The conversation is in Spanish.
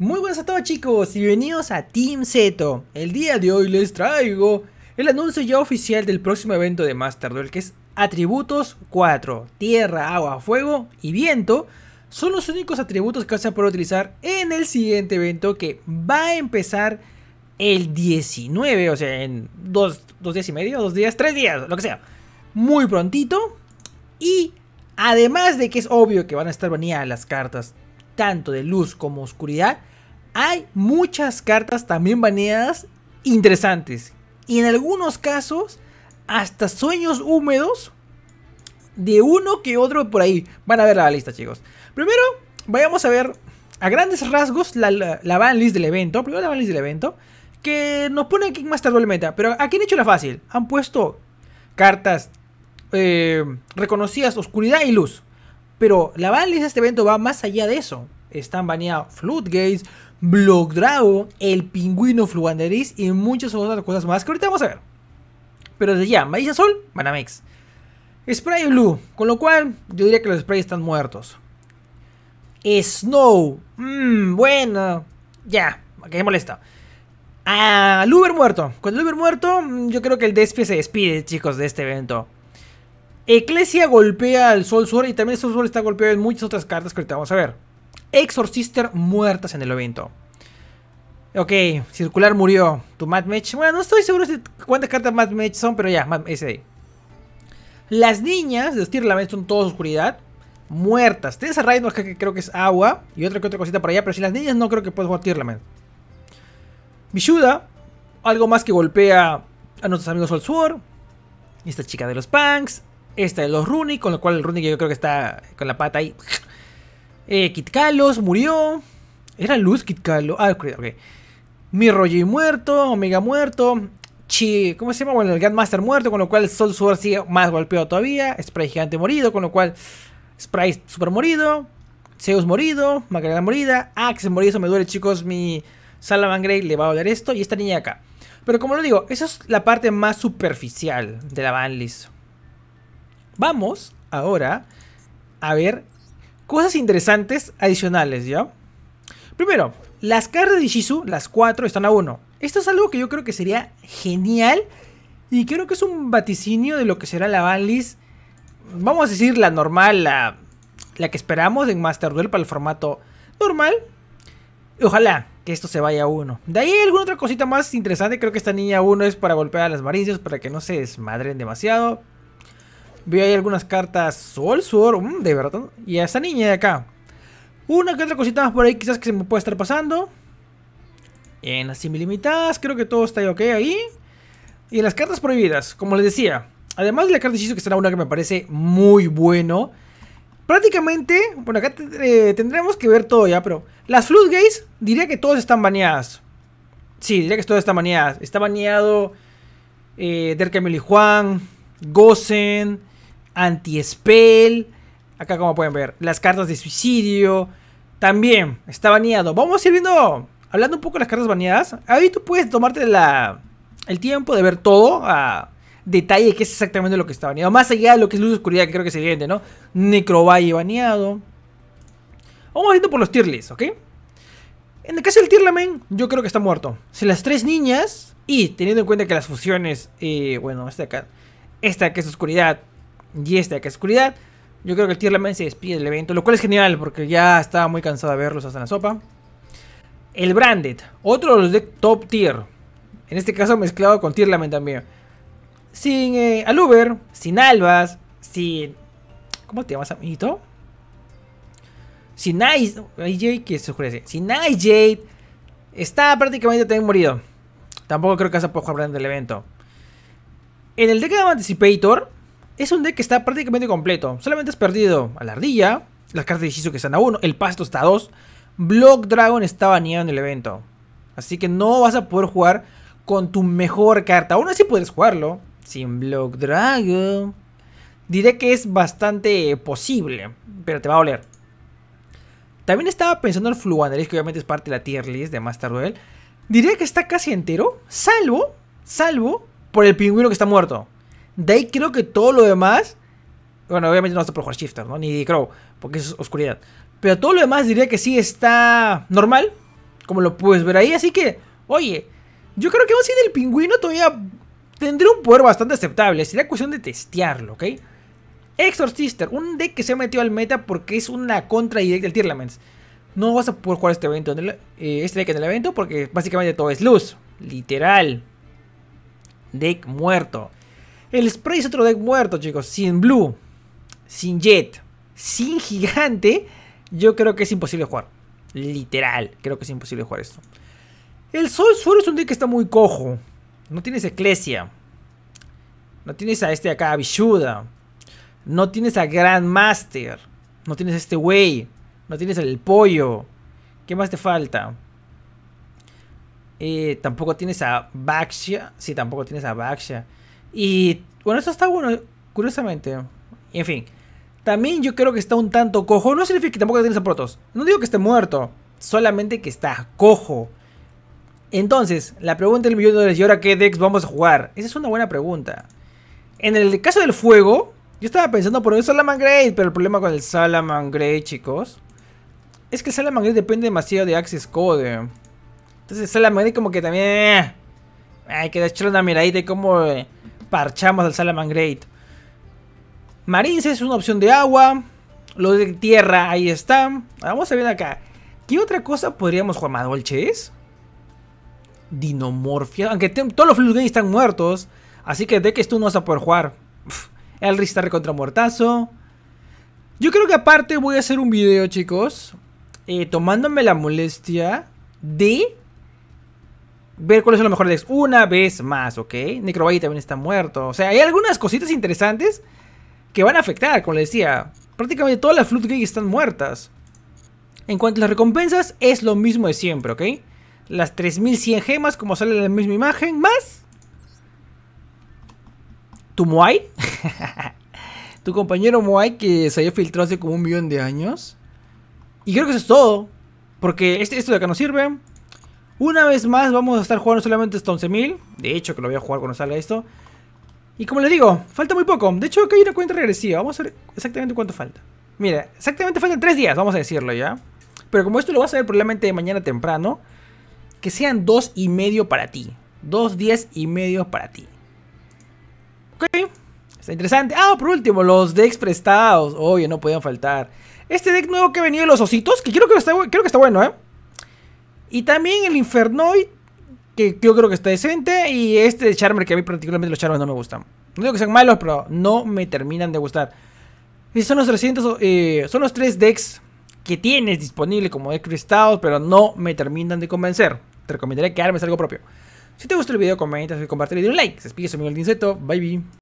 Muy buenas a todos chicos y bienvenidos a Team Zeto. El día de hoy les traigo el anuncio ya oficial del próximo evento de Master Duel que es Atributos 4. Tierra, agua, fuego y viento son los únicos atributos que vas a poder utilizar en el siguiente evento que va a empezar el 19, o sea, en dos, días y medio, dos días, tres días, lo que sea. Muy prontito y además de que es obvio que van a estar banidas las cartas tanto de luz como oscuridad, hay muchas cartas también baneadas interesantes. Y en algunos casos, hasta sueños húmedos de uno que otro por ahí. Van a ver la lista, chicos. Primero, vayamos a ver a grandes rasgos la, la, list del evento. Primero la ban list del evento. Que nos pone aquí más tarde la meta. Pero aquí han hecho la fácil. Han puesto cartas eh, reconocidas oscuridad y luz. Pero la banlist de este evento va más allá de eso. Están baneados Floodgates, Block Dragon, el pingüino Fluanderis y muchas otras cosas más que ahorita vamos a ver. Pero desde ya, Maíz Sol, Banamex. Spray Blue, con lo cual yo diría que los sprays están muertos. Snow, mmm, bueno, ya, que molesta. Ah, Luber muerto, con Luber muerto, mm, yo creo que el Despie se despide, chicos, de este evento. Eclesia golpea al Sol Sur y también el Sol Sur está golpeado en muchas otras cartas que ahorita vamos a ver. Exorcister muertas en el evento. Ok, Circular murió. Tu Mad Match. Bueno, no estoy seguro de cuántas cartas Mad Match son, pero ya, ese Las niñas de Lament son todas oscuridad. Muertas. Tienes a raíz que creo que es agua. Y otra que otra cosita por allá. Pero si las niñas no creo que puedas jugar Lament. Bishuda. Algo más que golpea a nuestros amigos Sol sur. esta chica de los punks. Esta de los Rooney, con lo cual el que yo creo que está con la pata ahí. Eh, Kit Kalos murió. ¿Era Luz Kit Kalos? Ah, ok. Mi Roger muerto, Omega muerto. Chi, ¿cómo se llama? Bueno, el Master muerto, con lo cual Sol Sword sigue más golpeado todavía. spray gigante morido, con lo cual Sprite super morido. Zeus morido, Magdalena morida, Axe morido, eso me duele chicos, mi Salamangre le va a doler esto y esta niña acá. Pero como lo digo, esa es la parte más superficial de la banlist. Vamos ahora a ver cosas interesantes adicionales, ¿ya? Primero, las cartas de Shizu, las cuatro, están a uno. Esto es algo que yo creo que sería genial y creo que es un vaticinio de lo que será la banlist, vamos a decir la normal, la, que esperamos en Master Duel para el formato normal. Ojalá que esto se vaya a uno. De ahí alguna otra cosita más interesante, creo que esta niña uno es para golpear a las maricias, para que no se desmadren demasiado. Veo ahí algunas cartas Sol suor... Mm, de verdad. Y a esta niña de acá. Una que otra cosita más por ahí quizás que se me puede estar pasando. En las ilimitadas creo que todo está ok ahí. Y en las cartas prohibidas, como les decía. Además de la carta de hechizo que será una que me parece muy bueno. Prácticamente, bueno acá eh, tendremos que ver todo ya, pero... Las Floodgates diría que todas están baneadas. Sí, diría que todas están baneadas. Está baneado... Eh, y Juan, Gosen, anti-spell. Acá como pueden ver, las cartas de suicidio. También está baneado. Vamos a ir viendo, hablando un poco de las cartas baneadas. Ahí tú puedes tomarte la, el tiempo de ver todo a detalle que es exactamente lo que está baneado. Más allá de lo que es luz de oscuridad, que creo que es evidente, ¿no? Necrovalle baneado. Vamos viendo por los tierles, ¿ok? En el caso del Tirlamen, yo creo que está muerto. Si las tres niñas, y teniendo en cuenta que las fusiones, eh, bueno, esta acá, esta que es oscuridad, y este de oscuridad Yo creo que el Tier Lament se despide del evento, lo cual es genial porque ya estaba muy cansado de verlos hasta la sopa. El Branded, otro de los de top tier. En este caso mezclado con Tier Lament también. Sin eh, Aluber, sin Albas, sin. ¿Cómo te llamas, amiguito? Sin I, IJ, que se oscurece. Sin IJ, está prácticamente también morido. Tampoco creo que haya poco hablar del evento. En el deck de Anticipator, es un deck que está prácticamente completo. Solamente has perdido a la ardilla, las cartas de hechizo que están a uno. el pasto está a 2. Block Dragon está baneado en el evento. Así que no vas a poder jugar con tu mejor carta. Aún así puedes jugarlo sin Block Dragon. Diré que es bastante posible, pero te va a oler. También estaba pensando en Fluanderis, que obviamente es parte de la tier list de Master Duel. Diría que está casi entero, salvo, salvo por el pingüino que está muerto. De creo que todo lo demás. Bueno, obviamente no está por jugar Shifter, ¿no? Ni Crow, porque es oscuridad. Pero todo lo demás diría que sí está normal. Como lo puedes ver ahí. Así que, oye, yo creo que más sin el pingüino todavía tendría un poder bastante aceptable. Sería cuestión de testearlo, ¿ok? Exorcister, un deck que se ha metido al meta porque es una contra directa del Tierlaments. No vas a poder jugar este, evento eh, este deck en el evento porque básicamente todo es luz. Literal. Deck muerto. El Spray es otro deck muerto, chicos. Sin Blue, sin Jet, sin Gigante, yo creo que es imposible jugar. Literal, creo que es imposible jugar esto. El Sol Suero es un deck que está muy cojo. No tienes Eclesia. No tienes a este acá, a No tienes a Grandmaster. No tienes a este güey. No tienes el pollo. ¿Qué más te falta? Eh, tampoco tienes a Baxia. Sí, tampoco tienes a Baxia. Y bueno, eso está bueno, curiosamente. en fin, también yo creo que está un tanto cojo. No significa que tampoco tiene zapatos No digo que esté muerto, solamente que está cojo. Entonces, la pregunta del millón de dólares, ¿y ahora qué decks vamos a jugar? Esa es una buena pregunta. En el caso del fuego, yo estaba pensando por el Salaman pero el problema con el Salaman chicos, es que el Salaman depende demasiado de Axis Code. Entonces el como que también... Eh, hay que echarle una miradita y como... Eh, parchamos al Great. Marines es una opción de agua. Lo de tierra, ahí está. Ah, vamos a ver acá. ¿Qué otra cosa podríamos jugar? ¿Madolches? Dinomorfia. Aunque todos los Flux Games están muertos. Así que de que esto no vas a poder jugar. el está contra muertazo. Yo creo que aparte voy a hacer un video, chicos. Eh, tomándome la molestia de ver cuál es lo mejor de una vez más, ¿ok? Necrobay también está muerto. O sea, hay algunas cositas interesantes que van a afectar, como les decía. Prácticamente todas las Flood están muertas. En cuanto a las recompensas, es lo mismo de siempre, ¿ok? Las 3100 gemas, como sale en la misma imagen, más... Tu Moai. tu compañero Moai que se había filtrado hace como un millón de años. Y creo que eso es todo. Porque este, esto de acá no sirve. Una vez más vamos a estar jugando solamente hasta 11.000. De hecho que lo voy a jugar cuando salga esto. Y como les digo, falta muy poco. De hecho que hay una cuenta regresiva. Vamos a ver exactamente cuánto falta. Mira, exactamente faltan 3 días, vamos a decirlo ya. Pero como esto lo vas a ver probablemente mañana temprano, que sean 2 y medio para ti. Dos días y medio para ti. Ok, está interesante. Ah, por último, los decks prestados. Oye, no podían faltar. Este deck nuevo que ha venido de los ositos, que que creo que está bueno, ¿eh? Y también el Infernoid, que yo creo que está decente. Y este de Charmer, que a mí particularmente los charmer no me gustan. No digo que sean malos, pero no me terminan de gustar. Y son los 300, eh, son los 3 decks que tienes disponible como de cristados, pero no me terminan de convencer. Te recomendaré que armes algo propio. Si te gustó el video, comenta, compartir y un like. Se despide su amigo el Bye bye.